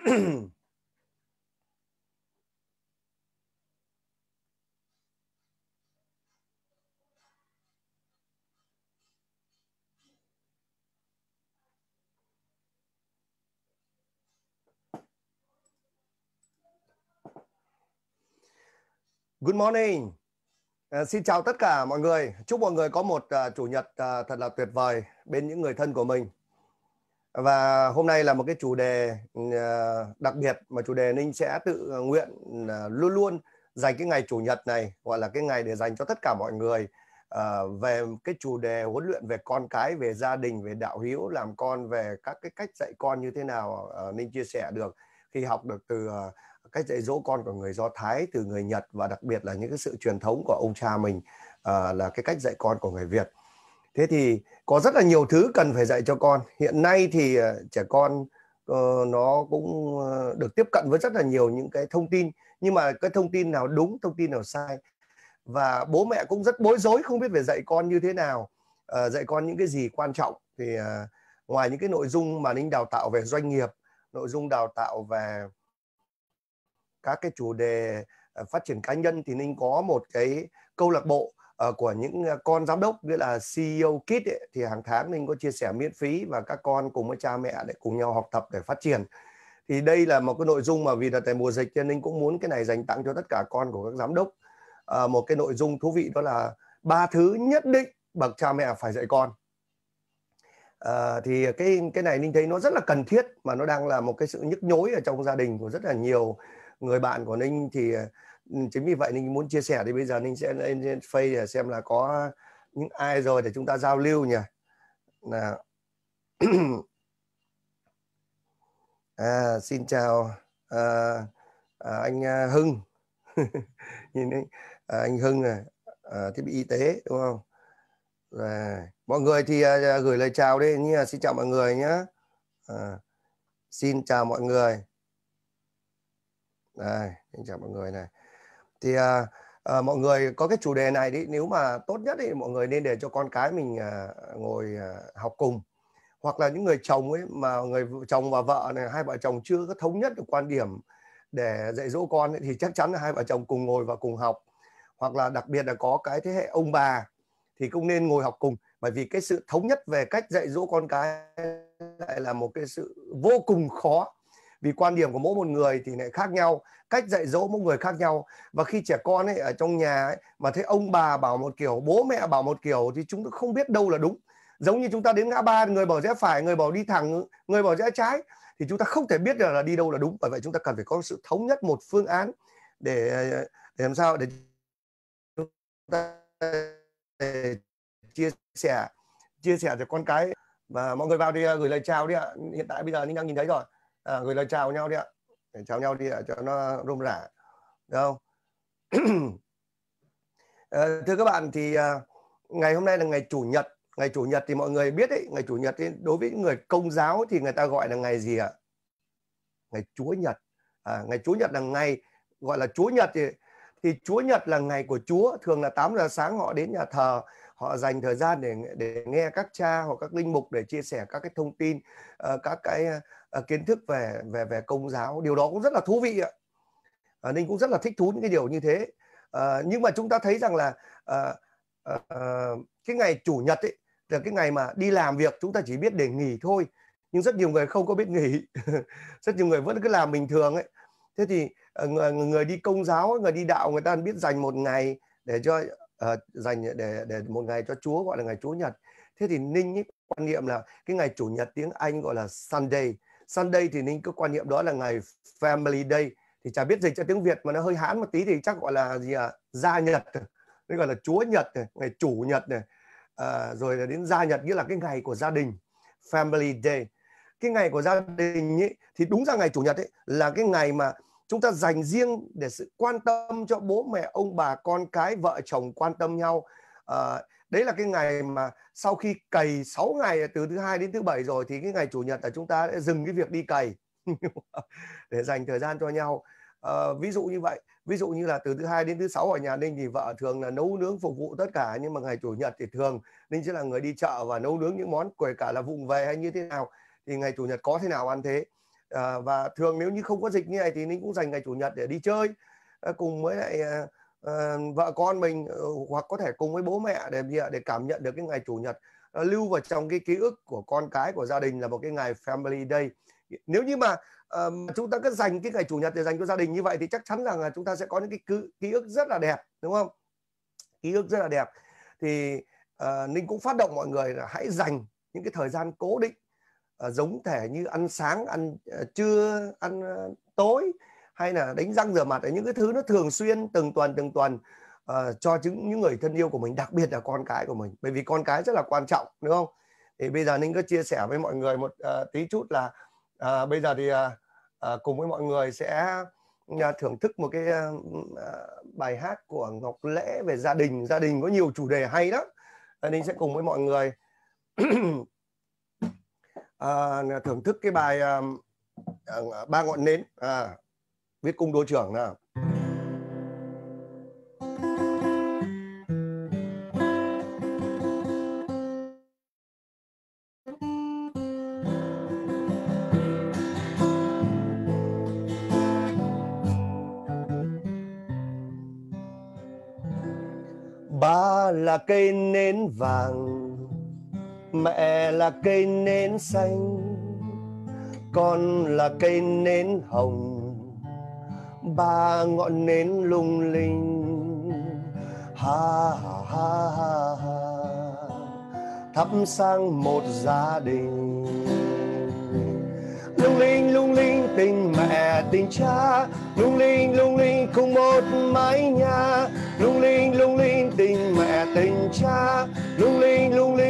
Good morning. Uh, xin chào tất cả mọi người. Chúc mọi người có một uh, chủ nhật uh, thật là tuyệt vời bên những người thân của mình và hôm nay là một cái chủ đề ừ, à, đặc biệt mà chủ đề Ninh sẽ tự à, nguyện à, luôn luôn dành cái ngày chủ nhật này gọi là cái ngày để dành cho tất cả mọi người về cái chủ đề huấn luyện về con cái về gia đình về đạo hiếu làm con về các cái cách dạy con như thế nào Ninh chia sẻ được khi học được từ cách dạy dỗ con của người Do Thái từ người Nhật và đặc biệt là những cái sự truyền thống của ông cha mình là cái cách dạy con của người Việt thế thì có rất là nhiều thứ cần phải dạy cho con hiện nay thì ờ, trẻ con ờ, nó cũng ờ, được tiếp cận với rất là nhiều những cái thông tin nhưng mà cái thông tin nào đúng thông tin nào sai và bố mẹ cũng rất bối rối không biết về dạy con như thế nào dạy con những cái gì quan trọng thì ngoài những cái nội dung mà ninh đào tạo về doanh nghiệp nội dung đào tạo về các cái chủ đề phát triển cá nhân thì ninh có một cái câu lạc bộ Ờ, của những ờ, con giám đốc nghĩa là CEO kid ấy, thì hàng tháng mình có chia sẻ miễn phí và các con cùng với cha mẹ để cùng nhau học tập để phát triển thì đây là một cái nội dung mà vì là tại mùa dịch cho nên cũng muốn cái này dành tặng cho tất cả con của các giám đốc à, một cái nội dung thú vị đó là ba thứ nhất định bậc cha mẹ phải dạy con à, thì cái cái này ninh thấy nó rất là cần thiết mà nó đang là một cái sự nhức nhối ở trong gia đình của rất là nhiều người bạn của ninh thì Ừ, chính vì vậy ninh muốn chia sẻ thì bây giờ ninh sẽ lên trên face để xem là có những ai rồi để chúng ta giao lưu nhỉ là à, xin chào à, à, anh à, Hưng nhìn đấy à, anh Hưng này à, thiết bị y tế đúng không rồi mọi người thì à, gửi lời chào đi nhé xin chào mọi người nhé à, xin chào mọi người đây xin chào mọi người này thì à, à, mọi người có cái chủ đề này đi nếu mà tốt nhất thì mọi người nên để cho con cái mình à, ngồi à, học cùng hoặc là những người chồng ấy mà người chồng và vợ này hai vợ chồng chưa có thống nhất được quan điểm để dạy dỗ con ấy, thì chắc chắn là hai vợ chồng cùng ngồi và cùng học hoặc là đặc biệt là có cái thế hệ ông bà thì cũng nên ngồi học cùng bởi vì cái sự thống nhất về cách dạy dỗ con cái lại là một cái sự vô cùng khó vì quan điểm của mỗi một người thì lại khác nhau cách dạy dỗ mỗi người khác nhau và khi trẻ con ấy ở trong nhà ấy, mà thấy ông bà bảo một kiểu bố mẹ bảo một kiểu thì chúng ta không biết đâu là đúng giống như chúng ta đến ngã ba người bảo rẽ phải người bảo đi thẳng người bảo rẽ trái thì chúng ta không thể biết được là đi đâu là đúng bởi vậy chúng ta cần phải có sự thống nhất một phương án để, để làm sao để chúng ta để chia sẻ chia sẻ cho con cái và mọi người vào đi gửi lời chào đi ạ hiện tại bây giờ anh đang nhìn thấy rồi à, gửi lời chào nhau đi ạ để chào nhau đi ạ cho nó rôm rả được không à, thưa các bạn thì à, ngày hôm nay là ngày chủ nhật ngày chủ nhật thì mọi người biết đấy ngày chủ nhật thì đối với người công giáo thì người ta gọi là ngày gì ạ ngày chúa nhật à, ngày chúa nhật là ngày gọi là chúa nhật thì thì Chúa Nhật là ngày của Chúa, thường là 8 giờ sáng họ đến nhà thờ, họ dành thời gian để để nghe các cha hoặc các linh mục để chia sẻ các cái thông tin, uh, các cái uh, kiến thức về về về công giáo. Điều đó cũng rất là thú vị ạ. Uh, Ninh cũng rất là thích thú những cái điều như thế. Uh, nhưng mà chúng ta thấy rằng là uh, uh, cái ngày chủ nhật ấy là cái ngày mà đi làm việc chúng ta chỉ biết để nghỉ thôi nhưng rất nhiều người không có biết nghỉ rất nhiều người vẫn cứ làm bình thường ấy thế thì ờ, người, người đi công giáo người đi đạo người ta biết dành một ngày để cho uh, dành để để một ngày cho Chúa gọi là ngày Chúa Nhật thế thì Ninh ấy, quan niệm là cái ngày chủ nhật tiếng Anh gọi là Sunday Sunday thì Ninh cứ quan niệm đó là ngày Family Day thì chả biết dịch cho tiếng Việt mà nó hơi hãn một tí thì chắc gọi là gì à gia nhật nó gọi là chúa nhật này ngày chủ nhật này à, rồi là đến gia nhật nghĩa là cái ngày của gia đình family day cái ngày của gia đình ấy, thì đúng ra ngày chủ nhật ấy là cái ngày mà chúng ta dành riêng để sự quan tâm cho bố mẹ ông bà con cái vợ chồng quan tâm nhau à, đấy là cái ngày mà sau khi cày 6 ngày từ thứ hai đến thứ bảy rồi thì cái ngày chủ nhật là chúng ta sẽ dừng cái việc đi cày để dành thời gian cho nhau à, ví dụ như vậy ví dụ như là từ thứ hai đến thứ sáu ở nhà ninh thì vợ thường là nấu nướng phục vụ tất cả nhưng mà ngày chủ nhật thì thường ninh sẽ là người đi chợ và nấu nướng những món kể cả là vụng về hay như thế nào thì ngày chủ nhật có thế nào ăn thế à, và thường nếu như không có dịch như này thì ninh cũng dành ngày chủ nhật để đi chơi à, cùng với lại à, vợ con mình hoặc có thể cùng với bố mẹ để để cảm nhận được cái ngày chủ nhật à, lưu vào trong cái ký ức của con cái của gia đình là một cái ngày family day nếu như mà um, chúng ta cứ dành cái ngày chủ nhật để dành cho gia đình như vậy thì chắc chắn rằng là chúng ta sẽ có những cái ký, ký ức rất là đẹp đúng không ký ức rất là đẹp thì uh, ninh cũng phát động mọi người là hãy dành những cái thời gian cố định Ờ, giống thể như ăn sáng ăn ờ, trưa ăn ờ, tối hay là đánh răng rửa mặt những cái thứ nó thường xuyên từng tuần từng tuần uh, cho những những người thân yêu của mình đặc biệt là con cái của mình bởi vì con cái rất là quan trọng đúng không thì bây giờ ninh có chia sẻ với mọi người một uh, tí chút là uh, bây giờ thì uh, cùng với mọi người sẽ uh, thưởng thức một cái uh, bài hát của ngọc lễ về gia đình gia đình có nhiều chủ đề hay đó ninh sẽ cùng với mọi người à, thưởng thức cái bài à, à, ba ngọn nến à, viết cung đô trưởng nào ba là cây nến vàng mẹ là cây nến xanh con là cây nến hồng ba ngọn nến lung linh ha ha ha ha, ha. thắp sang một gia đình lung linh lung linh tình mẹ tình cha lung linh lung linh cùng một mái nhà lung linh lung linh tình mẹ tình cha lung linh lung linh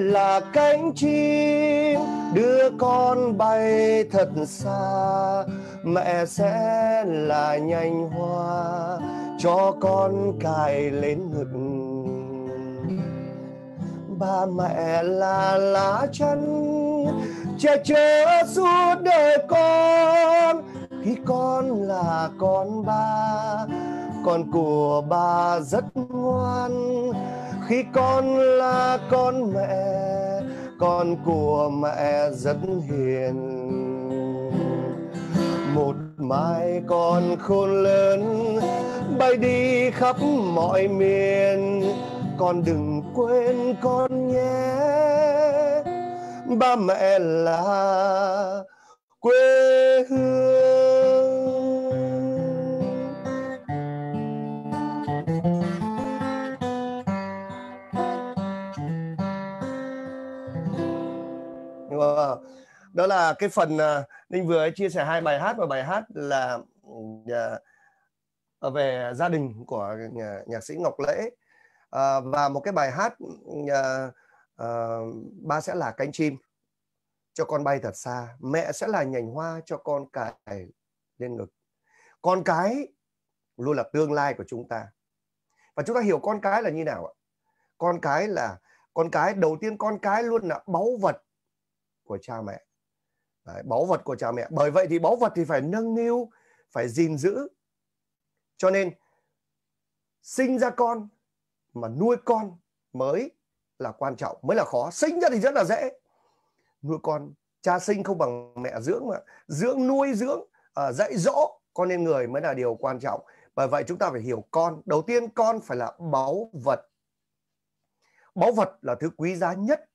là cánh chim đưa con bay thật xa mẹ sẽ là nhành hoa cho con cài lên ngực ba mẹ là lá chắn che chở suốt đời con khi con là con ba con của ba rất ngoan khi con là con mẹ con của mẹ rất hiền một mai con khôn lớn bay đi khắp mọi miền con đừng quên con nhé ba mẹ là quê hương Ờ, đó là cái phần uh, ninh vừa chia sẻ hai bài hát và bài hát là ờ, về gia đình của nhà, nhạc sĩ ngọc lễ và một cái bài hát ba sẽ là cánh chim cho con bay thật xa mẹ sẽ là nhành hoa cho con cài lên ngực con cái luôn là tương lai của chúng ta và chúng ta hiểu con cái là như nào ạ con cái là con cái đầu tiên con cái luôn là báu vật của cha mẹ Đấy, báu vật của cha mẹ bởi vậy thì báu vật thì phải nâng niu phải gìn giữ cho nên sinh ra con mà nuôi con mới là quan trọng mới là khó sinh ra thì rất là dễ nuôi con cha sinh không bằng mẹ dưỡng mà dưỡng nuôi dưỡng uh, dạy dỗ con nên người mới là điều quan trọng bởi vậy chúng ta phải hiểu con đầu tiên con phải là báu vật báu vật là thứ quý giá nhất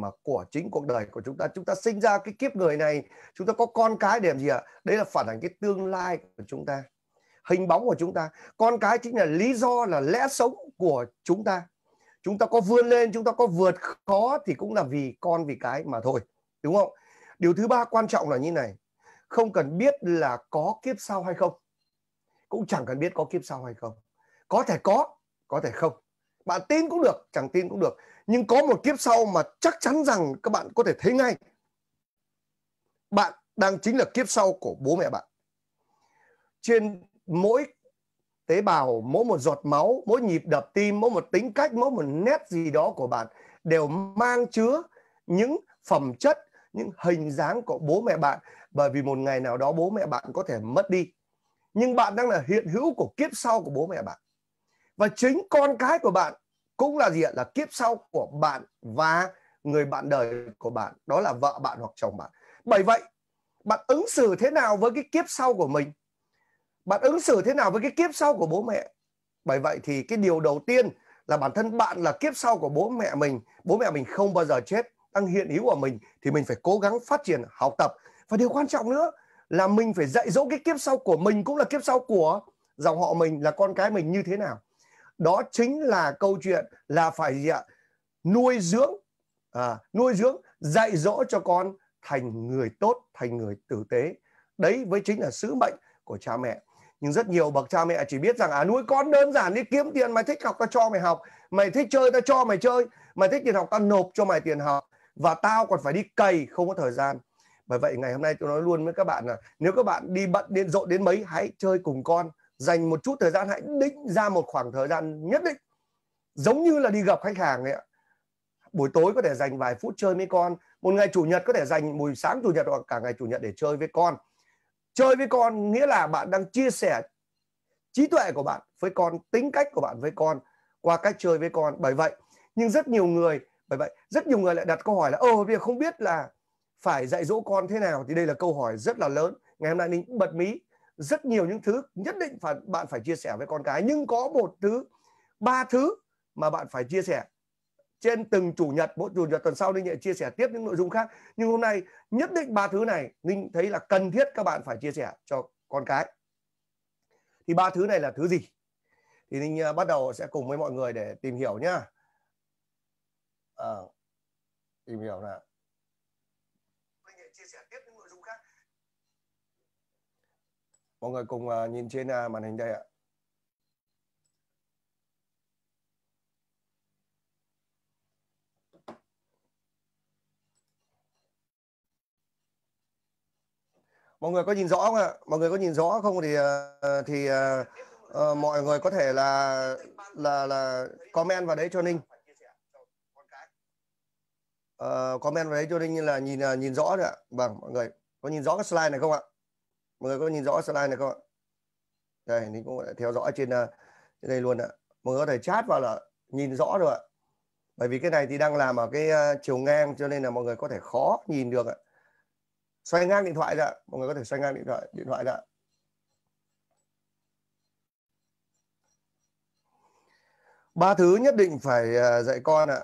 mà của chính cuộc đời của chúng ta chúng ta sinh ra cái kiếp người này chúng ta có con cái để làm gì ạ đấy là phản ảnh cái tương lai của chúng ta hình bóng của chúng ta con cái chính là lý do là lẽ sống của chúng ta chúng ta có vươn lên chúng ta có vượt khó thì cũng là vì con vì cái mà thôi đúng không điều thứ ba quan trọng là như này không cần biết là có kiếp sau hay không cũng chẳng cần biết có kiếp sau hay không có thể có có thể không bạn tin cũng được chẳng tin cũng được nhưng có một kiếp sau mà chắc chắn rằng các bạn có thể thấy ngay bạn đang chính là kiếp sau của bố mẹ bạn trên mỗi tế bào mỗi một giọt máu mỗi nhịp đập tim mỗi một tính cách mỗi một nét gì đó của bạn đều mang chứa những phẩm chất những hình dáng của bố mẹ bạn bởi vì một ngày nào đó bố mẹ bạn có thể mất đi nhưng bạn đang là hiện hữu của kiếp sau của bố mẹ bạn và chính con cái của bạn cũng là gì ạ là kiếp sau của bạn và người bạn đời của bạn đó là vợ bạn hoặc chồng bạn bởi vậy bạn ứng xử thế nào với cái kiếp sau của mình bạn ứng xử thế nào với cái kiếp sau của bố mẹ bởi vậy thì cái điều đầu tiên là bản thân bạn là kiếp sau của bố mẹ mình bố mẹ mình không bao giờ chết đang hiện hữu của mình thì mình phải cố gắng phát triển học tập và điều quan trọng nữa là mình phải dạy dỗ cái kiếp sau của mình cũng là kiếp sau của dòng họ mình là con cái mình như thế nào đó chính là câu chuyện là phải gì ạ nuôi dưỡng à, nuôi dưỡng dạy dỗ cho con thành người tốt thành người tử tế đấy với chính là sứ mệnh của cha mẹ nhưng rất nhiều bậc cha mẹ chỉ biết rằng à nuôi con đơn giản đi kiếm tiền mày thích học tao cho mày học mày thích chơi tao cho mày chơi mày thích tiền học tao nộp cho mày tiền học và tao còn phải đi cày không có thời gian bởi vậy ngày hôm nay tôi nói luôn với các bạn là nếu các bạn đi bận đến rộn đến mấy hãy chơi cùng con dành một chút thời gian hãy định ra một khoảng thời gian nhất định giống như là đi gặp khách hàng ấy buổi tối có thể dành vài phút chơi với con một ngày chủ nhật có thể dành buổi sáng chủ nhật hoặc cả ngày chủ nhật để chơi với con chơi với con nghĩa là bạn đang chia sẻ trí tuệ của bạn với con tính cách của bạn với con qua cách chơi với con bởi vậy nhưng rất nhiều người bởi vậy rất nhiều người lại đặt câu hỏi là ô bây giờ không biết là phải dạy dỗ con thế nào thì đây là câu hỏi rất là lớn ngày hôm nay ninh bật mí rất nhiều những thứ nhất định phải bạn phải chia sẻ với con cái nhưng có một thứ ba thứ mà bạn phải chia sẻ trên từng chủ nhật mỗi chủ nhật tuần sau linh lại chia sẻ tiếp những nội dung khác nhưng hôm nay nhất định ba thứ này linh thấy là cần thiết các bạn phải chia sẻ cho con cái thì ba thứ này là thứ gì thì linh à, bắt đầu sẽ cùng với mọi người để tìm hiểu nhá à, tìm hiểu nào Mọi người cùng à, nhìn trên à, màn hình đây ạ. Mọi người có nhìn rõ không ạ? Mọi người có nhìn rõ không thì à, thì uh, mọi người có thể là là là comment vào đấy cho Ninh. Uh, comment vào đấy cho Ninh là nhìn nhìn rõ được, ạ. Vâng, mọi người có nhìn rõ cái slide này không ạ? mọi người có nhìn rõ slide này không ạ đây mình cũng đã theo dõi trên, ờ, trên đây luôn ạ mọi người có thể chat vào là nhìn rõ được ạ bởi vì cái này thì đang làm ở cái ờ, chiều ngang cho nên là mọi người có thể khó nhìn được ạ xoay ngang điện thoại ra mọi người có thể xoay ngang điện thoại điện thoại ra ba thứ nhất định phải ờ, dạy con ạ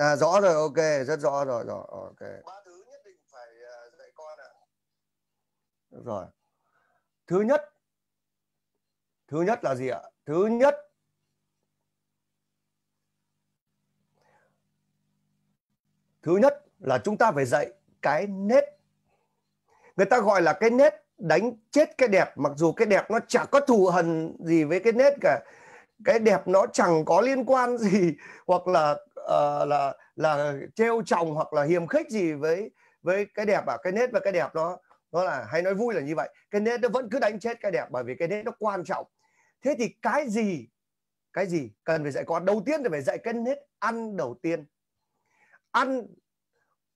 à, rõ rồi ok rất rõ rồi rồi ok ba thứ nhất định phải à, dạy con ạ rồi thứ nhất thứ nhất là gì ạ thứ nhất thứ nhất là chúng ta phải dạy cái nết người ta gọi là cái nết đánh chết cái đẹp mặc dù cái đẹp nó chả có thù hận gì với cái nết cả cái đẹp nó chẳng có liên quan gì hoặc là Ờ, là là trêu chồng hoặc là hiềm khích gì với với cái đẹp à cái nết và cái đẹp đó đó là hay nói vui là như vậy cái nết nó vẫn cứ đánh chết cái đẹp bởi vì cái nết nó quan trọng thế thì cái gì cái gì cần phải dạy con đầu tiên thì phải dạy cái nết ăn đầu tiên ăn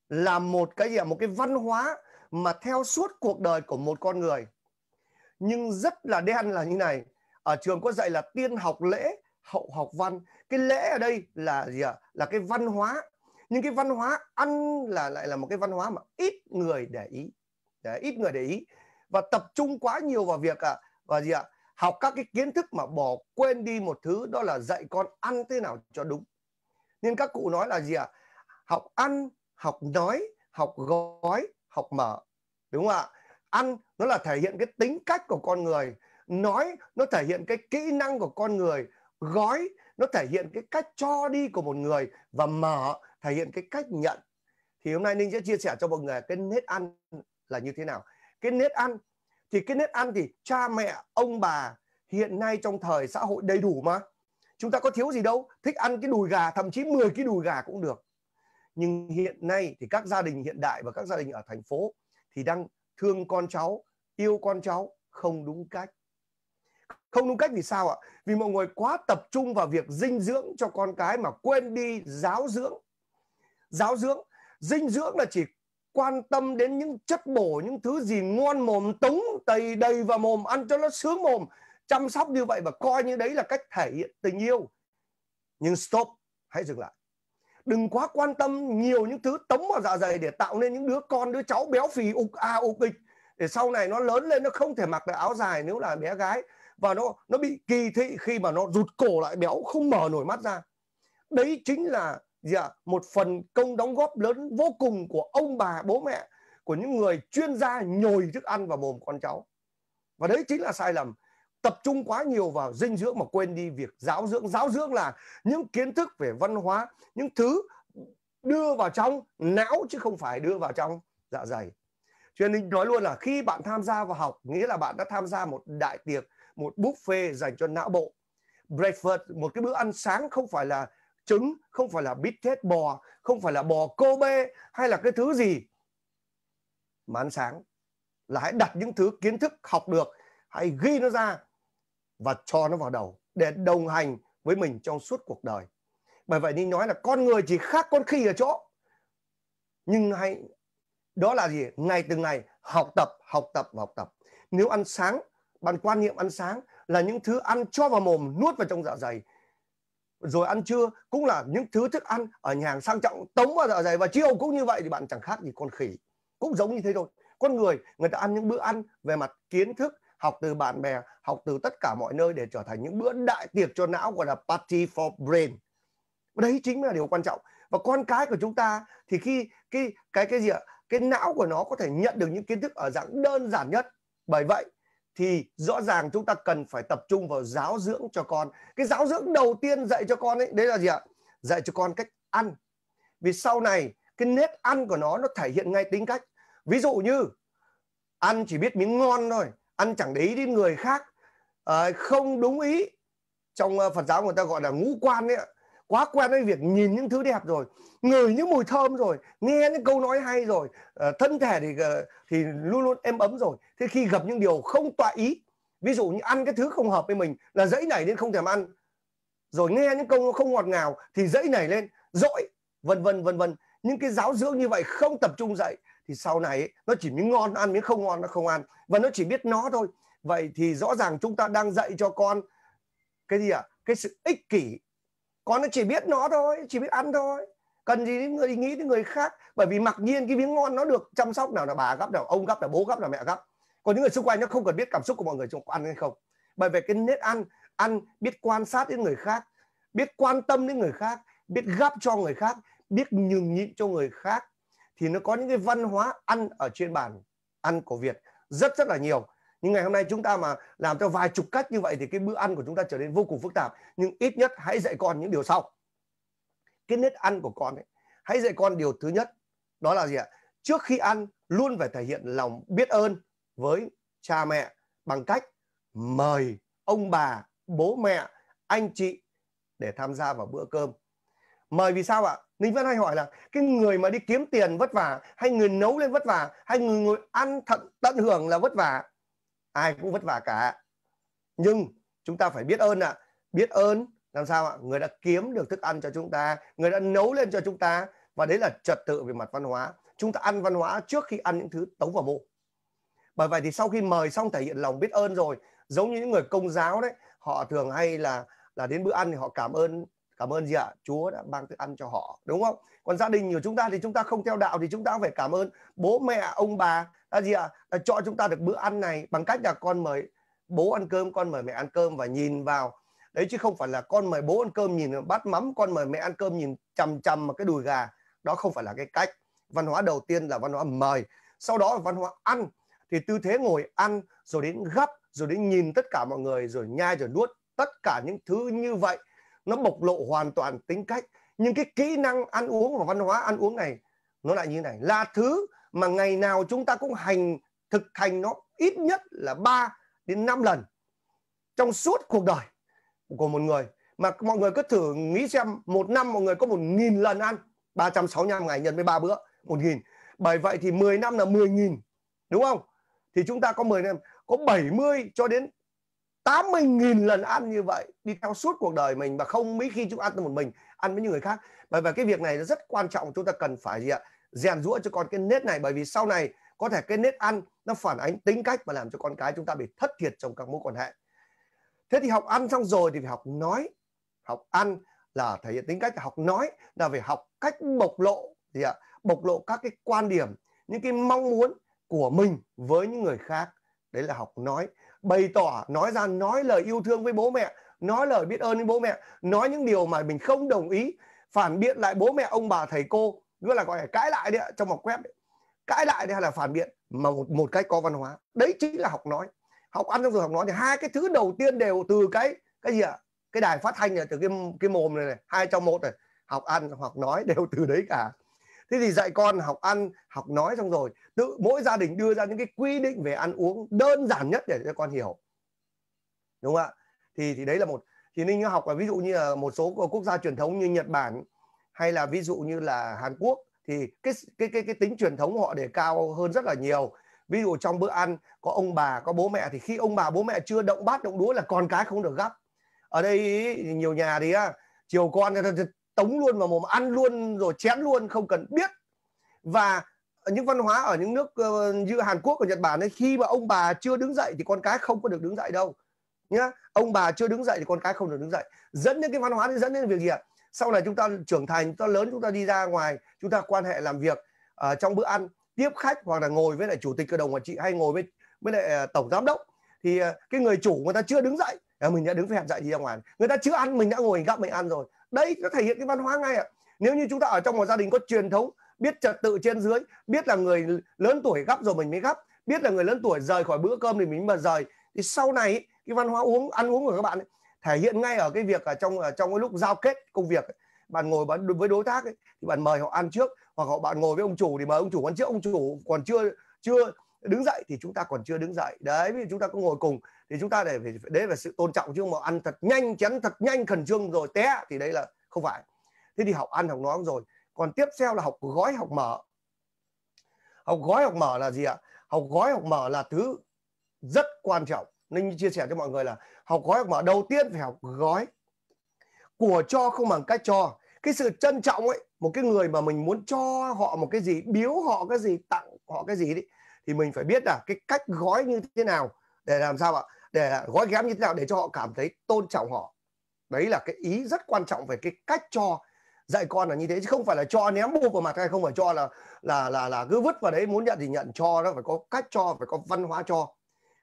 là một cái gì một cái văn hóa mà theo suốt cuộc đời của một con người nhưng rất là đen là như này ở trường có dạy là tiên học lễ hậu học văn cái lễ ở đây là gì ạ à? là cái văn hóa nhưng cái văn hóa ăn là lại là một cái văn hóa mà ít người để ý Đấy, ít người để ý và tập trung quá nhiều vào việc à, và gì ạ à? học các cái kiến thức mà bỏ quên đi một thứ đó là dạy con ăn thế nào cho đúng nên các cụ nói là gì ạ à? học ăn học nói học gói học mở đúng không ạ ăn nó là thể hiện cái tính cách của con người nói nó thể hiện cái kỹ năng của con người gói nó thể hiện cái cách cho đi của một người và mở thể hiện cái cách nhận thì hôm nay ninh sẽ chia sẻ cho mọi người cái nết ăn là như thế nào cái nết ăn thì cái nết ăn thì cha mẹ ông bà hiện nay trong thời xã hội đầy đủ mà chúng ta có thiếu gì đâu thích ăn cái đùi gà thậm chí 10 cái đùi gà cũng được nhưng hiện nay thì các gia đình hiện đại và các gia đình ở thành phố thì đang thương con cháu yêu con cháu không đúng cách không đúng cách vì sao ạ vì mọi người quá tập trung vào việc dinh dưỡng cho con cái mà quên đi giáo dưỡng giáo dưỡng dinh dưỡng là chỉ quan tâm đến những chất bổ những thứ gì ngon mồm tống tầy đầy vào mồm ăn cho nó sướng mồm chăm sóc như vậy và coi như đấy là cách thể hiện tình yêu nhưng stop hãy dừng lại đừng quá quan tâm nhiều những thứ tống vào dạ dày để tạo nên những đứa con đứa cháu béo phì ục a à, ục ịch để sau này nó lớn lên nó không thể mặc được áo dài nếu là bé gái và nó nó bị kỳ thị khi mà nó rụt cổ lại béo không mở nổi mắt ra đấy chính là gì à? một phần công đóng góp lớn vô cùng của ông bà bố mẹ của những người chuyên gia nhồi thức ăn vào mồm con cháu và đấy chính là sai lầm tập trung quá nhiều vào dinh dưỡng mà quên đi việc giáo dưỡng giáo dưỡng là những kiến thức về văn hóa những thứ đưa vào trong não chứ không phải đưa vào trong dạ dày cho nên nói luôn là khi bạn tham gia vào học nghĩa là bạn đã tham gia một đại tiệc một buffet dành cho não bộ breakfast một cái bữa ăn sáng không phải là trứng không phải là bít tết bò không phải là bò cô bê hay là cái thứ gì mà ăn sáng là hãy đặt những thứ kiến thức học được hãy ghi nó ra và cho nó vào đầu để đồng hành với mình trong suốt cuộc đời bởi vậy nên nói là con người chỉ khác con khi ở chỗ nhưng hãy đó là gì ngày từng ngày học tập học tập và học tập nếu ăn sáng bạn quan niệm ăn sáng là những thứ ăn cho vào mồm nuốt vào trong dạ dày rồi ăn trưa cũng là những thứ thức ăn ở nhà hàng sang trọng tống vào dạ dày và chiều cũng như vậy thì bạn chẳng khác gì con khỉ cũng giống như thế thôi con người người ta ăn những bữa ăn về mặt kiến thức học từ bạn bè học từ tất cả mọi nơi để trở thành những bữa đại tiệc cho não gọi là party for brain đấy chính là điều quan trọng và con cái của chúng ta thì khi cái cái cái gì ạ cái não của nó có thể nhận được những kiến thức ở dạng đơn giản nhất bởi vậy thì rõ ràng chúng ta cần phải tập trung vào giáo dưỡng cho con cái giáo dưỡng đầu tiên dạy cho con ấy đấy là gì ạ dạy cho con cách ăn vì sau này cái nét ăn của nó nó thể hiện ngay tính cách ví dụ như ăn chỉ biết miếng ngon thôi ăn chẳng để ý đến người khác à, không đúng ý trong ờ, phật giáo người ta gọi là ngũ quan ấy quá quen với việc nhìn những thứ đẹp rồi ngửi những mùi thơm rồi nghe những câu nói hay rồi ờ, thân thể thì ờ, thì luôn luôn êm ấm rồi thế khi gặp những điều không tọa ý ví dụ như ăn cái thứ không hợp với mình là dãy nảy lên không thèm ăn rồi nghe những câu không ngọt ngào thì dãy nảy lên dỗi vân vân vân vân những cái giáo dưỡng như vậy không tập trung dạy thì sau này ấy, nó chỉ miếng ngon ăn miếng không ngon nó không ăn và nó chỉ biết nó thôi vậy thì rõ ràng chúng ta đang dạy cho con cái gì ạ à? cái sự ích kỷ con nó chỉ biết nó thôi chỉ biết ăn thôi cần gì đến người nghĩ đến người khác bởi vì mặc nhiên cái miếng ngon nó được chăm sóc nào là bà gấp nào ông gấp là bố gấp là mẹ gấp còn những người xung quanh nó không cần biết cảm xúc của mọi người trong ăn hay không bởi vì cái nết ăn ăn biết quan sát đến người khác biết quan tâm đến người khác biết gấp cho người khác biết nhường nhịn cho người khác thì nó có những cái văn hóa ăn ở trên bàn ăn của Việt rất rất là nhiều nhưng ngày hôm nay chúng ta mà làm theo vài chục cách như vậy thì cái bữa ăn của chúng ta trở nên vô cùng phức tạp nhưng ít nhất hãy dạy con những điều sau cái nết ăn của con ấy hãy dạy con điều thứ nhất đó là gì ạ trước khi ăn luôn phải thể hiện lòng biết ơn với cha mẹ bằng cách mời ông bà bố mẹ anh chị để tham gia vào bữa cơm mời vì sao ạ ninh vẫn hay hỏi là cái người mà đi kiếm tiền vất vả hay người nấu lên vất vả hay người ngồi ăn thận tận hưởng là vất vả ai cũng vất vả cả nhưng chúng ta phải biết ơn ạ biết ơn làm sao ạ người đã kiếm được thức ăn cho chúng ta người đã nấu lên cho chúng ta và đấy là trật tự về mặt văn hóa chúng ta ăn văn hóa trước khi ăn những thứ tống vào bụng bởi vậy thì sau khi mời xong thể hiện lòng biết ơn rồi giống như những người công giáo đấy họ thường hay là là đến bữa ăn thì họ cảm ơn cảm ơn gì ạ à? Chúa đã mang thức ăn cho họ đúng không còn gia đình của chúng ta thì chúng ta không theo đạo thì chúng ta cũng phải cảm ơn bố mẹ ông bà là gì ạ à? cho chúng ta được bữa ăn này bằng cách là con mời bố ăn cơm con mời mẹ ăn cơm và nhìn vào đấy chứ không phải là con mời bố ăn cơm nhìn bát mắm con mời mẹ ăn cơm nhìn chằm chằm mà cái đùi gà đó không phải là cái cách văn hóa đầu tiên là văn hóa mời sau đó là văn hóa ăn thì tư thế ngồi ăn rồi đến gấp rồi đến nhìn tất cả mọi người rồi nhai rồi nuốt tất cả những thứ như vậy nó bộc lộ hoàn toàn tính cách nhưng cái kỹ năng ăn uống và văn hóa ăn uống này nó lại như này là thứ mà ngày nào chúng ta cũng hành thực hành nó ít nhất là 3 đến 5 lần trong suốt cuộc đời của một người mà mọi người cứ thử nghĩ xem một năm mọi người có một nghìn lần ăn 365 ngày nhân với ba bữa một nghìn bởi vậy thì 10 năm là 10 nghìn đúng không thì chúng ta có 10 năm có 70 cho đến 80.000 lần ăn như vậy đi theo suốt cuộc đời mình mà không mấy khi chúng ăn một mình ăn với những người khác bởi vì cái việc này nó rất quan trọng chúng ta cần phải gì ạ rèn rũa cho con cái nết này bởi vì sau này có thể cái nết ăn nó phản ánh tính cách và làm cho con cái chúng ta bị thất thiệt trong các mối quan hệ thế thì học ăn xong rồi thì phải học nói học ăn là thể hiện tính cách học nói là phải học cách bộc lộ gì ạ bộc lộ các cái quan điểm những cái mong muốn của mình với những người khác đấy là học nói bày tỏ nói ra nói lời yêu thương với bố mẹ nói lời biết ơn với bố mẹ nói những điều mà mình không đồng ý phản biện lại bố mẹ ông bà thầy cô nghĩa là gọi là cãi lại đấy trong học web đấy. cãi lại đấy hay là phản biện mà một, một cách có văn hóa đấy chính là học nói học ăn trong giờ học nói thì hai cái thứ đầu tiên đều từ cái cái gì ạ cái đài phát thanh này từ cái cái mồm này này hai trong một này học ăn học nói đều từ đấy cả thế thì dạy con học ăn học nói xong rồi tự mỗi gia đình đưa ra những cái quy định về ăn uống đơn giản nhất để cho con hiểu đúng không ạ thì thì đấy là một thì ninh học là ví dụ như là một số quốc gia truyền thống như nhật bản hay là ví dụ như là hàn quốc thì cái cái cái cái tính truyền thống họ để cao hơn rất là nhiều ví dụ trong bữa ăn có ông bà có bố mẹ thì khi ông bà bố mẹ chưa động bát động đũa là con cái không được gắp ở đây nhiều nhà thì á, chiều con tống luôn vào mồm ăn luôn rồi chén luôn không cần biết và những văn hóa ở những nước ờ, như Hàn Quốc và Nhật Bản ấy khi mà ông bà chưa đứng dậy thì con cái không có được đứng dậy đâu nhá ông bà chưa đứng dậy thì con cái không được đứng dậy dẫn đến cái văn hóa đấy dẫn đến việc gì ạ sau này chúng ta trưởng thành chúng ta lớn chúng ta đi ra ngoài chúng ta quan hệ làm việc uh, trong bữa ăn tiếp khách hoặc là ngồi với lại chủ tịch cơ đồng quản trị hay ngồi với với lại ờ, tổng giám đốc thì cái người chủ người ta chưa đứng dậy mình đã đứng phải dậy đi ra ngoài người ta chưa ăn mình đã ngồi gặm mình ăn rồi đấy nó thể hiện cái văn hóa ngay ạ nếu như chúng ta ở trong một gia đình có truyền thống biết trật tự trên dưới biết là người lớn tuổi gấp rồi mình mới gấp biết là người lớn tuổi rời khỏi bữa cơm thì mình mà rời thì sau này cái văn hóa uống ăn uống của các bạn ấy, thể hiện ngay ở cái việc ở trong ở trong cái lúc giao kết công việc ấy. bạn ngồi bạn với đối tác ấy, thì bạn mời họ ăn trước hoặc họ bạn ngồi với ông chủ thì mời ông chủ ăn trước ông chủ còn chưa chưa đứng dậy thì chúng ta còn chưa đứng dậy đấy vì chúng ta cứ ngồi cùng thì chúng ta để phải đấy là sự tôn trọng chứ mà ăn thật nhanh chén thật nhanh khẩn trương rồi té thì đấy là không phải thế thì học ăn học nói rồi còn tiếp theo là học gói học mở học gói học mở là gì ạ học gói học mở là thứ rất quan trọng nên chia sẻ cho mọi người là học gói học mở đầu tiên phải học gói của cho không bằng cách cho cái sự trân trọng ấy một cái người mà mình muốn cho họ một cái gì biếu họ cái gì tặng họ cái gì đấy thì mình phải biết là cái cách gói như thế nào để làm sao ạ để gói ghém như thế nào để cho họ cảm thấy tôn trọng họ đấy là cái ý rất quan trọng về cái cách cho dạy con là như thế chứ không phải là cho ném bô vào mặt hay không phải cho là là là là cứ vứt vào đấy muốn nhận thì nhận cho đó phải có cách cho phải có văn hóa cho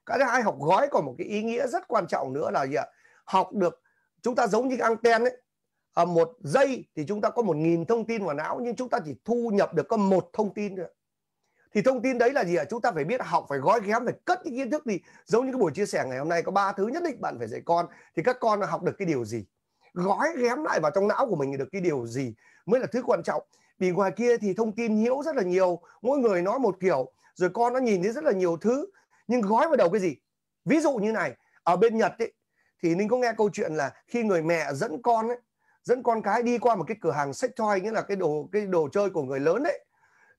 cái thứ hai học gói còn một cái ý nghĩa rất quan trọng nữa là gì ạ học được chúng ta giống như cái anten ấy à, một giây thì chúng ta có một nghìn thông tin vào não nhưng chúng ta chỉ thu nhập được có một thông tin thôi thì thông tin đấy là gì ạ chúng ta phải biết học phải gói ghém phải cất những kiến thức thì giống như cái buổi chia sẻ ngày hôm nay có ba thứ nhất định bạn phải dạy con thì các con học được cái điều gì gói ghém lại vào trong não của mình được cái điều gì mới là thứ quan trọng vì ngoài kia thì thông tin nhiễu rất là nhiều mỗi người nói một kiểu rồi con nó nhìn thấy rất là nhiều thứ nhưng gói vào đầu cái gì ví dụ như này ở bên nhật ấy, thì ninh có nghe câu chuyện là khi người mẹ dẫn con ấy, dẫn con cái đi qua một cái cửa hàng sách toy nghĩa là cái đồ cái đồ chơi của người lớn đấy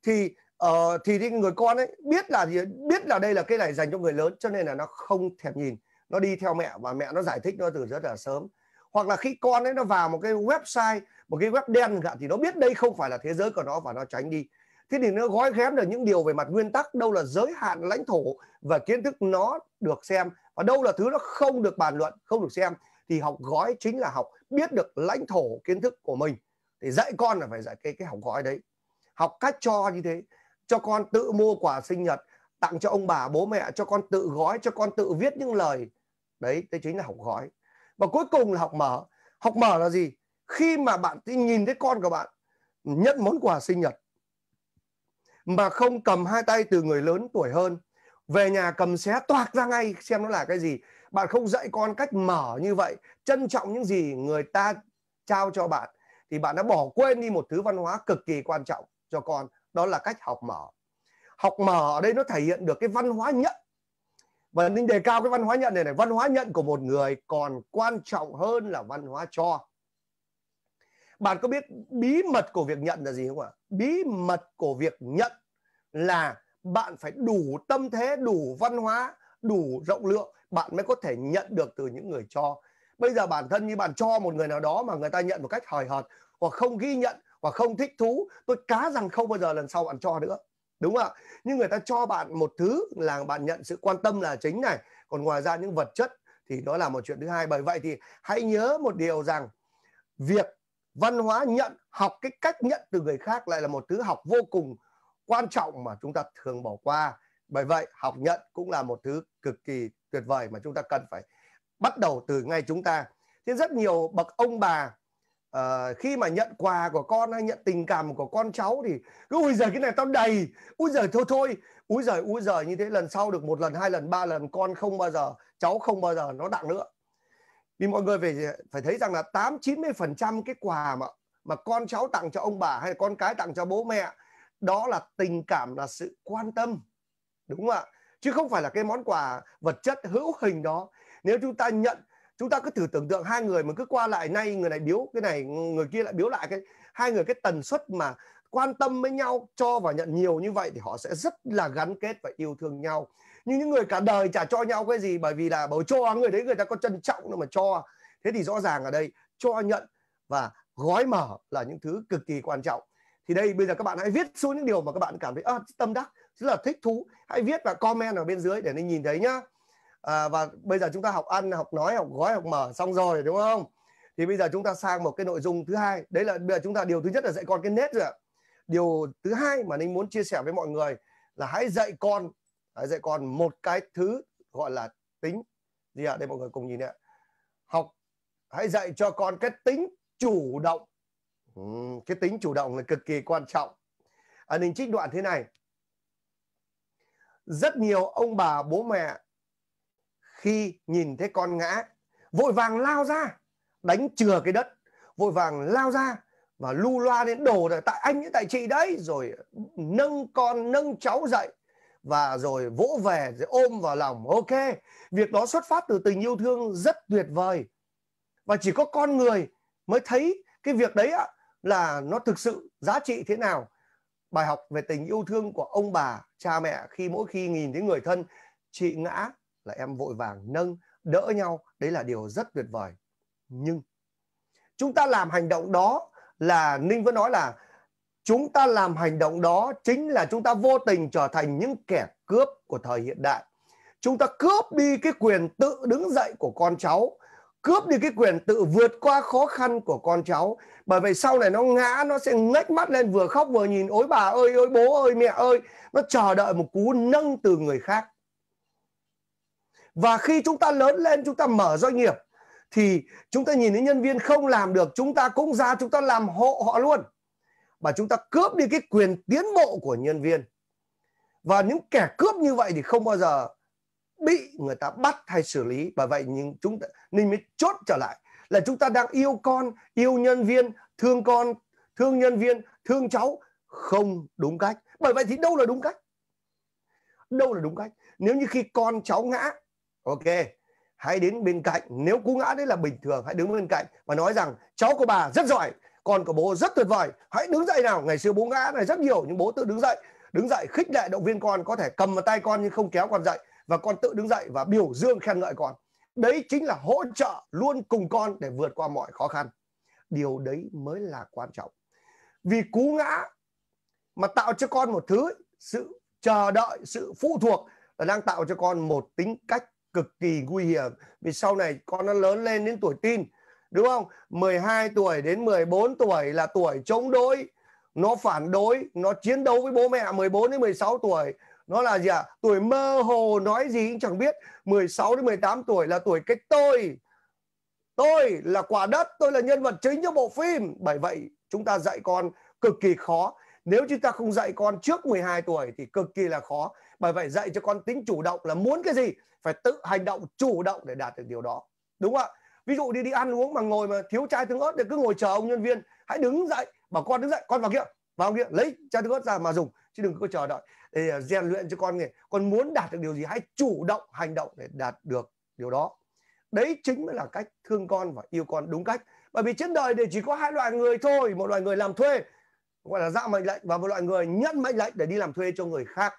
thì ờ, thì cái người con ấy biết là gì biết là đây là cái này dành cho người lớn cho nên là nó không thèm nhìn nó đi theo mẹ và mẹ nó giải thích nó từ rất là sớm hoặc là khi con ấy nó vào một cái website một cái web đen cả thì nó biết đây không phải là thế giới của nó và nó tránh đi thế thì nó gói ghém được những điều về mặt nguyên tắc đâu là giới hạn lãnh thổ và kiến thức nó được xem và đâu là thứ nó không được bàn luận không được xem thì học gói chính là học biết được lãnh thổ kiến thức của mình thì dạy con là phải dạy cái cái học gói đấy học cách cho như thế cho con tự mua quà sinh nhật tặng cho ông bà bố mẹ cho con tự gói cho con tự viết những lời đấy đấy chính là học gói và cuối cùng là học mở học mở là gì khi mà bạn nhìn thấy con của bạn nhận món quà sinh nhật mà không cầm hai tay từ người lớn tuổi hơn về nhà cầm xé toạc ra ngay xem nó là cái gì bạn không dạy con cách mở như vậy trân trọng những gì người ta trao cho bạn thì bạn đã bỏ quên đi một thứ văn hóa cực kỳ quan trọng cho con đó là cách học mở học mở ở đây nó thể hiện được cái văn hóa nhận và nên đề cao cái văn hóa nhận này này văn hóa nhận của một người còn quan trọng hơn là văn hóa cho bạn có biết bí mật của việc nhận là gì không ạ bí mật của việc nhận là bạn phải đủ tâm thế đủ văn hóa đủ rộng lượng bạn mới có thể nhận được từ những người cho bây giờ bản thân như bạn cho một người nào đó mà người ta nhận một cách hời hợt hoặc không ghi nhận và không thích thú tôi cá rằng không bao giờ lần sau bạn cho nữa đúng không ạ nhưng người ta cho bạn một thứ là bạn nhận sự quan tâm là chính này còn ngoài ra những vật chất thì đó là một chuyện thứ hai bởi vậy thì hãy nhớ một điều rằng việc văn hóa nhận học cái cách nhận từ người khác lại là một thứ học vô cùng quan trọng mà chúng ta thường bỏ qua bởi vậy học nhận cũng là một thứ cực kỳ tuyệt vời mà chúng ta cần phải bắt đầu từ ngay chúng ta thế rất nhiều bậc ông bà uh, khi mà nhận quà của con hay nhận tình cảm của con cháu thì cứ ui giời cái này tao đầy ui giời thôi thôi ui giời ui giời như thế lần sau được một lần hai lần ba lần con không bao giờ cháu không bao giờ nó đặng nữa vì mọi người phải phải thấy rằng là tám chín mươi phần trăm cái quà mà mà con cháu tặng cho ông bà hay con cái tặng cho bố mẹ đó là tình cảm là sự quan tâm đúng không ạ chứ không phải là cái món quà vật chất hữu hình đó nếu chúng ta nhận chúng ta cứ thử tưởng tượng hai người mà cứ qua lại nay người này biếu cái này người kia lại biếu lại cái hai người cái tần suất mà quan tâm với nhau cho và nhận nhiều như vậy thì họ sẽ rất là gắn kết và yêu thương nhau nhưng những người cả đời chả cho nhau cái gì bởi vì là bầu cho người đấy người ta có trân trọng đâu mà cho thế thì rõ ràng ở đây cho nhận và gói mở là những thứ cực kỳ quan trọng thì đây bây giờ các bạn hãy viết xuống những điều mà các bạn cảm thấy à, tâm đắc rất là thích thú hãy viết và comment ở bên dưới để nên nhìn thấy nhá à, và bây giờ chúng ta học ăn học nói học gói học mở xong rồi đúng không thì bây giờ chúng ta sang một cái nội dung thứ hai đấy là bây giờ chúng ta điều thứ nhất là dạy con cái nét rồi ạ điều thứ hai mà ninh muốn chia sẻ với mọi người là hãy dạy con hãy dạy con một cái thứ gọi là tính gì ạ à? đây mọi người cùng nhìn ạ học hãy dạy cho con cái tính chủ động ừ, cái tính chủ động là cực kỳ quan trọng à, ninh trích đoạn thế này rất nhiều ông bà bố mẹ khi nhìn thấy con ngã vội vàng lao ra đánh chừa cái đất vội vàng lao ra và lu loa đến đồ rồi tại anh tại chị đấy rồi nâng con nâng cháu dậy và rồi vỗ về rồi ôm vào lòng ok việc đó xuất phát từ tình yêu thương rất tuyệt vời và chỉ có con người mới thấy cái việc đấy là nó thực sự giá trị thế nào bài học về tình yêu thương của ông bà cha mẹ khi mỗi khi nhìn thấy người thân chị ngã là em vội vàng nâng đỡ nhau đấy là điều rất tuyệt vời nhưng chúng ta làm hành động đó là ninh vẫn nói là chúng ta làm hành động đó chính là chúng ta vô tình trở thành những kẻ cướp của thời hiện đại chúng ta cướp đi cái quyền tự đứng dậy của con cháu cướp đi cái quyền tự vượt qua khó khăn của con cháu bởi vì sau này nó ngã nó sẽ ngách mắt lên vừa khóc vừa nhìn ôi bà ơi ôi bố ơi mẹ ơi nó chờ đợi một cú nâng từ người khác và khi chúng ta lớn lên chúng ta mở doanh nghiệp thì chúng ta nhìn thấy nhân viên không làm được chúng ta cũng ra chúng ta làm hộ họ luôn và chúng ta cướp đi cái quyền tiến bộ của nhân viên và những kẻ cướp như vậy thì không bao giờ bị người ta bắt hay xử lý và vậy nhưng chúng ta nên mới chốt trở lại là chúng ta đang yêu con yêu nhân viên thương con thương nhân viên thương cháu không đúng cách bởi vậy thì đâu là đúng cách đâu là đúng cách nếu như khi con cháu ngã ok hãy đến bên cạnh nếu cú ngã đấy là bình thường hãy đứng bên cạnh và nói rằng cháu của bà rất giỏi con của bố rất tuyệt vời hãy đứng dậy nào ngày xưa bố ngã này rất nhiều nhưng bố tự đứng dậy đứng dậy khích lệ động viên con có thể cầm vào tay con nhưng không kéo con dậy và con tự đứng dậy và biểu dương khen ngợi con đấy chính là hỗ trợ luôn cùng con để vượt qua mọi khó khăn điều đấy mới là quan trọng vì cú ngã mà tạo cho con một thứ sự chờ đợi sự phụ thuộc là đang tạo cho con một tính cách cực kỳ nguy hiểm vì sau này con nó lớn lên đến tuổi tin đúng không 12 tuổi đến 14 tuổi là tuổi chống đối nó phản đối nó chiến đấu với bố mẹ 14 đến 16 tuổi nó là gì ạ à? tuổi mơ hồ nói gì cũng chẳng biết 16 đến 18 tuổi là tuổi cái tôi tôi là quả đất tôi là nhân vật chính trong bộ phim bởi vậy chúng ta dạy con cực kỳ khó nếu chúng ta không dạy con trước 12 tuổi thì cực kỳ là khó bởi vậy dạy cho con tính chủ động là muốn cái gì phải tự hành động chủ động để đạt được điều đó đúng không ạ ví dụ đi đi ăn uống mà ngồi mà thiếu chai tương ớt thì cứ ngồi chờ ông nhân viên hãy đứng dậy bảo con đứng dậy con vào kia vào kia lấy chai tương ớt ra mà dùng chứ đừng có chờ đợi để à, rèn luyện cho con nghề con muốn đạt được điều gì hãy chủ động hành động để đạt được điều đó đấy chính mới là cách thương con và yêu con đúng cách bởi vì trên đời để chỉ có hai loại người thôi một loại người làm thuê gọi là dạ mệnh lệnh và một loại người nhận mệnh lệnh để đi làm thuê cho người khác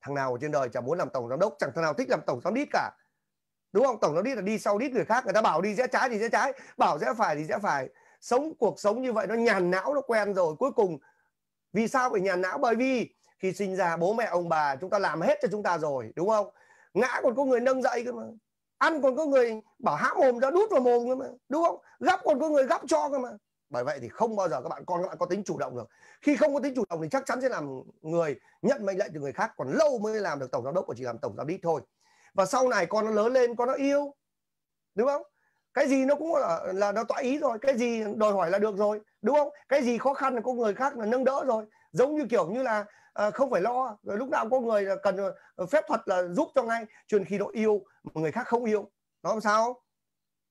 thằng nào ở trên đời chẳng muốn làm tổng giám đốc chẳng thằng nào thích làm tổng giám đốc cả đúng không tổng giám đốc là đi sau đít người khác người ta bảo đi rẽ trái thì rẽ trái bảo rẽ phải thì rẽ phải sống cuộc sống như vậy nó nhàn não nó quen rồi cuối cùng vì sao phải nhàn não bởi vì khi sinh ra bố mẹ ông bà chúng ta làm hết cho chúng ta rồi đúng không ngã còn có người nâng dậy cơ mà ăn còn có người bảo há mồm ra đút vào mồm cơ mà đúng không gắp còn có người gắp cho cơ mà bởi vậy thì không bao giờ các bạn con các bạn có tính chủ động được khi không có tính chủ động thì chắc chắn sẽ làm người nhận mệnh lệnh từ người khác còn lâu mới làm được tổng giám đốc và chỉ làm tổng giám đốc thôi và sau này con nó lớn lên con nó yêu đúng không cái gì nó cũng là là nó tỏa ý rồi cái gì đòi hỏi là được rồi đúng không cái gì khó khăn là có người khác là nâng đỡ rồi giống như kiểu như là à, không phải lo rồi lúc nào có người cần ờ, phép thuật là giúp cho ngay truyền khi độ yêu mà người khác không yêu nó làm sao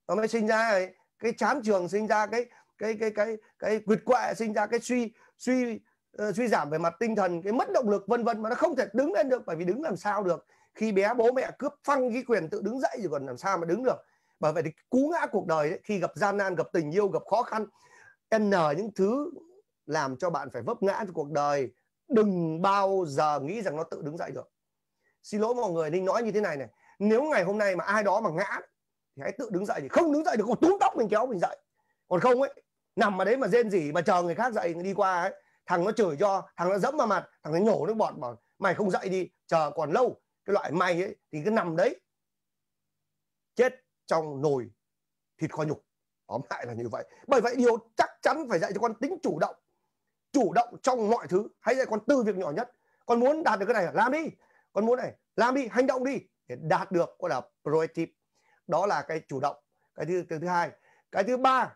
nó mới sinh ra cái chán trường sinh ra cái cái cái cái cái quyệt quệ sinh ra cái suy suy uh, suy giảm về mặt tinh thần cái mất động lực vân vân mà nó không thể đứng lên được bởi vì đứng làm sao được khi bé bố mẹ cướp phăng cái quyền tự đứng dậy thì còn làm sao mà đứng được bởi vậy thì cú ngã cuộc đời ấy, khi gặp gian nan gặp tình yêu gặp khó khăn n những thứ làm cho bạn phải vấp ngã cuộc đời đừng bao giờ nghĩ rằng nó tự đứng dậy được xin lỗi mọi người ninh nói như thế này này nếu ngày hôm nay mà ai đó mà ngã thì hãy tự đứng dậy thì không đứng dậy được còn túm tóc mình kéo mình dậy còn không ấy nằm mà đấy mà rên rỉ mà chờ người khác dậy người đi qua ấy thằng nó chửi cho thằng nó dẫm vào mặt thằng nó nhổ nước bọt bảo mày không dậy đi chờ còn lâu cái loại mày ấy thì cứ nằm đấy chết trong nồi thịt kho nhục tóm lại là như vậy bởi vậy điều chắc chắn phải dạy cho con tính chủ động chủ động trong mọi thứ hãy dạy con từ việc nhỏ nhất con muốn đạt được cái này làm đi con muốn này làm đi hành động đi để đạt được gọi là proactive đó là cái chủ động cái thứ cái thứ hai cái thứ ba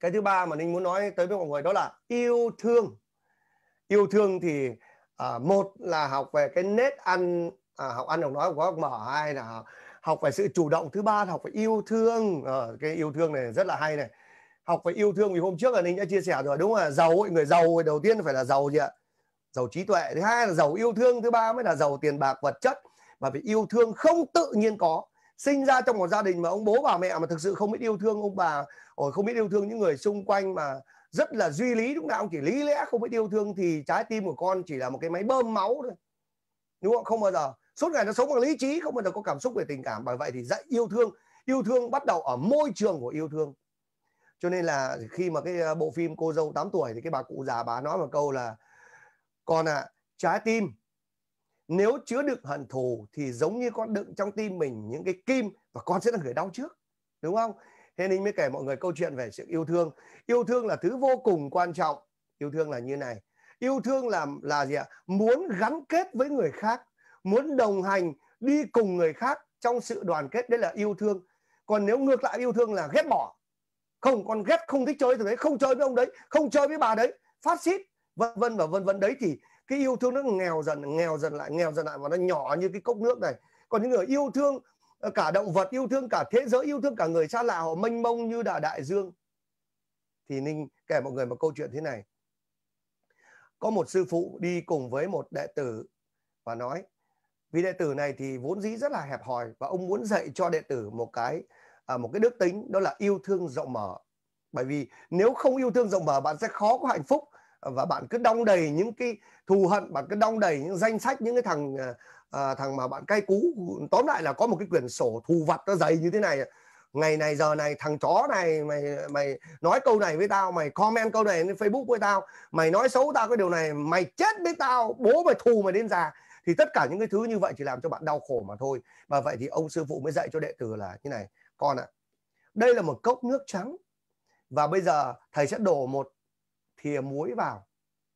cái thứ ba mà ninh muốn nói tới với mọi người đó là yêu thương yêu thương thì à, một là học về cái nết ăn à, học ăn học nói của các mở hai là học về sự chủ động thứ ba là học về yêu thương à, cái yêu thương này rất là hay này học về yêu thương vì hôm trước là ninh đã chia sẻ rồi đúng không ạ giàu người giàu đầu tiên phải là giàu gì ạ giàu trí tuệ thứ hai là giàu yêu thương thứ ba mới là giàu tiền bạc vật chất mà phải yêu thương không tự nhiên có sinh ra trong một gia đình mà ông bố bà mẹ mà thực sự không biết yêu thương ông bà ôi không biết yêu thương những người xung quanh mà rất là duy lý lúc nào cũng chỉ lý lẽ không biết yêu thương thì trái tim của con chỉ là một cái máy bơm máu thôi đúng không không bao giờ suốt ngày nó sống bằng lý trí không bao giờ có cảm xúc về tình cảm bởi vậy thì dạy yêu thương yêu thương bắt đầu ở môi trường của yêu thương cho nên là khi mà cái ờ, bộ phim cô dâu 8 tuổi thì cái bà cụ già bà nói một câu là con ạ à, trái tim nếu chứa đựng hận thù thì giống như con đựng trong tim mình những cái kim và con sẽ là người đau trước đúng không thế nên mới kể mọi người câu chuyện về sự yêu thương yêu thương là thứ vô cùng quan trọng yêu thương là như này yêu thương là là gì ạ muốn gắn kết với người khác muốn đồng hành đi cùng người khác trong sự đoàn kết đấy là yêu thương còn nếu ngược lại yêu thương là ghét bỏ không con ghét không thích chơi thì đấy không chơi với ông đấy không chơi với bà đấy phát xít vân vân và vân vân đấy thì cái yêu thương nó nghèo dần nghèo dần lại nghèo dần lại và nó nhỏ như cái cốc nước này còn những người yêu thương Ờ, cả động vật yêu thương cả thế giới yêu thương cả người xa lạ họ mênh mông như là đại dương thì ninh kể mọi người một câu chuyện thế này có một sư phụ đi cùng với một đệ tử và nói vì đệ tử này thì vốn dĩ rất là hẹp hòi và ông muốn dạy cho đệ tử một cái à, một cái đức tính đó là yêu thương rộng mở bởi vì nếu không yêu thương rộng mở bạn sẽ khó có hạnh phúc và bạn cứ đong đầy những cái thù hận bạn cứ đong đầy những danh sách những cái thằng à, à, thằng mà bạn cay cú tóm lại là có một cái quyển sổ thù vặt nó dày như thế này ngày này giờ này thằng chó này mày mày nói câu này với tao mày comment câu này lên facebook với tao mày nói xấu tao cái điều này mày chết với tao bố mày thù mày đến già thì tất cả những cái thứ như vậy chỉ làm cho bạn đau khổ mà thôi và vậy thì ông sư phụ mới dạy cho đệ tử là như này con ạ à, đây là một cốc nước trắng và bây giờ thầy sẽ đổ một thìa muối vào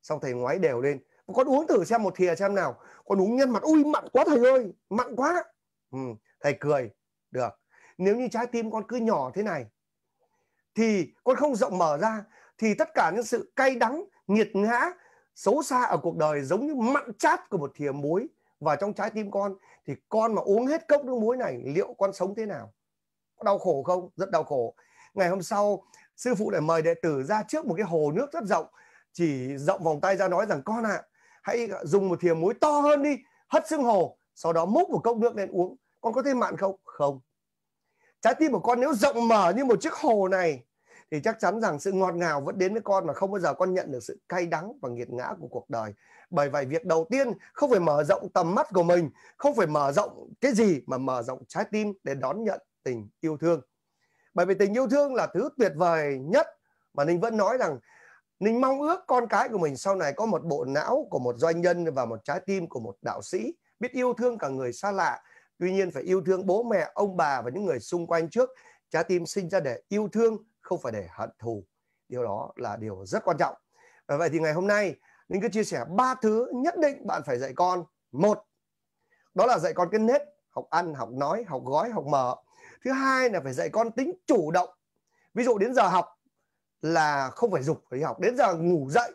sau thầy ngoái đều lên con uống thử xem một thìa xem nào con uống nhân mặt ui mặn quá thầy ơi mặn quá ừ, thầy cười được nếu như trái tim con cứ nhỏ thế này thì con không rộng mở ra thì tất cả những sự cay đắng nghiệt ngã xấu xa ở cuộc đời giống như mặn chát của một thìa muối vào trong trái tim con thì con mà uống hết cốc nước muối này liệu con sống thế nào có đau khổ không rất đau khổ ngày hôm sau sư phụ lại mời đệ tử ra trước một cái hồ nước rất rộng chỉ rộng vòng tay ra nói rằng con ạ à, hãy dùng một thìa muối to hơn đi hất xương hồ sau đó múc một cốc nước lên uống con có thấy mạn không không trái tim của con nếu rộng mở như một chiếc hồ này thì chắc chắn rằng sự ngọt ngào vẫn đến với con mà không bao giờ con nhận được sự cay đắng và nghiệt ngã của cuộc đời bởi vậy việc đầu tiên không phải mở rộng tầm mắt của mình không phải mở rộng cái gì mà mở rộng trái tim để đón nhận tình yêu thương bởi vì tình yêu thương là thứ tuyệt vời nhất mà ninh vẫn nói rằng ninh mong ước con cái của mình sau này có một bộ não của một doanh nhân và một trái tim của một đạo sĩ biết yêu thương cả người xa lạ tuy nhiên phải yêu thương bố mẹ ông bà và những người xung quanh trước trái tim sinh ra để yêu thương không phải để hận thù điều đó là điều rất quan trọng và vậy thì ngày hôm nay Ninh cứ chia sẻ ba thứ nhất định bạn phải dạy con một đó là dạy con cái nết học ăn học nói học gói học mở thứ hai là phải dạy con tính chủ động ví dụ đến giờ học là không phải dục phải đi học đến giờ ngủ dậy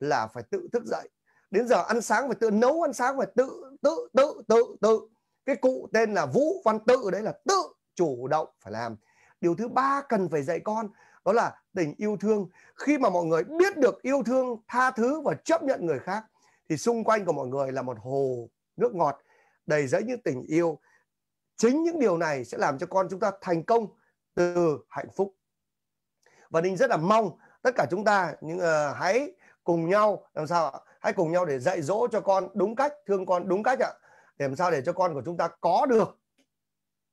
là phải tự thức dậy đến giờ ăn sáng phải tự nấu ăn sáng phải tự tự tự tự tự cái cụ tên là vũ văn tự đấy là tự chủ động phải làm điều thứ ba cần phải dạy con đó là tình yêu thương khi mà mọi người biết được yêu thương tha thứ và chấp nhận người khác thì xung quanh của mọi người là một hồ nước ngọt đầy dẫy những tình yêu chính những điều này sẽ làm cho con chúng ta thành công từ hạnh phúc và ninh rất là mong tất cả chúng ta những uh, hãy cùng nhau làm sao ạ hãy cùng nhau để dạy dỗ cho con đúng cách thương con đúng cách ạ để làm sao để cho con của chúng ta có được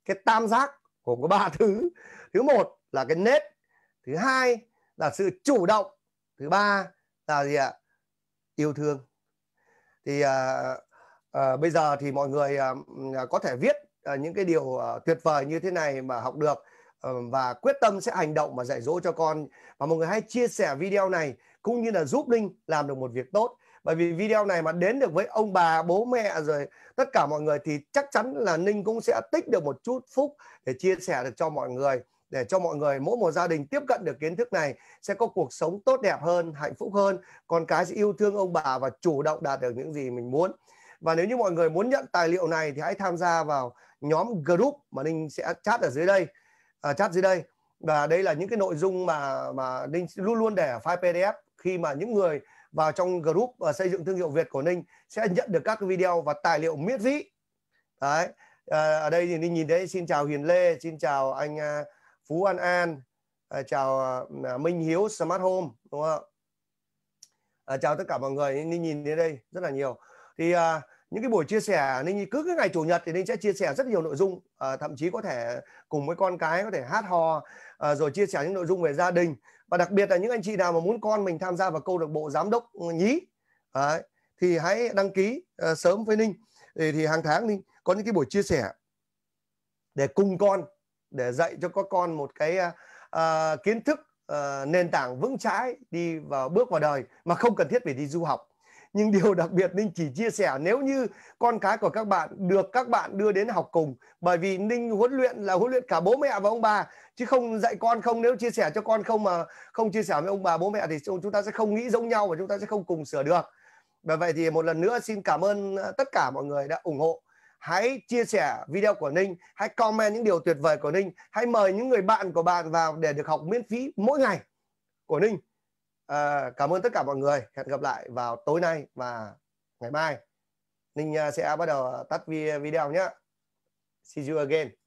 cái tam giác gồm có ba thứ thứ một là cái nết thứ hai là sự chủ động thứ ba là gì ạ yêu thương thì uh, uh, bây giờ thì mọi người uh, có thể viết Ờ, những cái điều ờ, tuyệt vời như thế này mà học được ờ, và quyết tâm sẽ hành động và dạy dỗ cho con và mọi người hãy chia sẻ video này cũng như là giúp linh làm được một việc tốt bởi vì video này mà đến được với ông bà bố mẹ rồi tất cả mọi người thì chắc chắn là ninh cũng sẽ tích được một chút phúc để chia sẻ được cho mọi người để cho mọi người mỗi một gia đình tiếp cận được kiến thức này sẽ có cuộc sống tốt đẹp hơn hạnh phúc hơn con cái sẽ yêu thương ông bà và chủ động đạt được những gì mình muốn và nếu như mọi người muốn nhận tài liệu này thì hãy tham gia vào nhóm group mà Ninh sẽ chat ở dưới đây à, chat dưới đây và đây là những cái nội dung mà mà Ninh luôn luôn để ở file PDF khi mà những người vào trong group và xây dựng thương hiệu Việt của Ninh sẽ nhận được các video và tài liệu miễn phí đấy à, ở đây thì Ninh nhìn thấy xin chào Hiền Lê xin chào anh à, Phú An An à, chào à, Minh Hiếu Smart Home đúng không à, chào tất cả mọi người Ninh nhìn thấy đây rất là nhiều thì à, những cái buổi chia sẻ ninh cứ cái ngày chủ nhật thì ninh sẽ chia sẻ rất nhiều nội dung à, thậm chí có thể cùng với con cái có thể hát hò à, rồi chia sẻ những nội dung về gia đình và đặc biệt là những anh chị nào mà muốn con mình tham gia vào câu lạc bộ giám đốc nhí à, thì hãy đăng ký à, sớm với ninh thì, thì hàng tháng ninh có những cái buổi chia sẻ để cùng con để dạy cho các con một cái à, kiến thức à, nền tảng vững chãi đi vào bước vào đời mà không cần thiết phải đi du học nhưng điều đặc biệt Ninh chỉ chia sẻ nếu như con cái của các bạn được các bạn đưa đến học cùng bởi vì Ninh huấn luyện là huấn luyện cả bố mẹ và ông bà chứ không dạy con không nếu chia sẻ cho con không mà không chia sẻ với ông bà bố mẹ thì chúng ta sẽ không nghĩ giống nhau và chúng ta sẽ không cùng sửa được và vậy thì một lần nữa xin cảm ơn à, tất cả mọi người đã ủng hộ hãy chia sẻ video của Ninh, hãy comment những điều tuyệt vời của Ninh, hãy mời những người bạn của bạn vào để được học miễn phí mỗi ngày của Ninh à, cảm ơn tất cả mọi người hẹn gặp lại vào tối nay và ngày mai ninh ờ, sẽ bắt đầu tắt video nhé see you again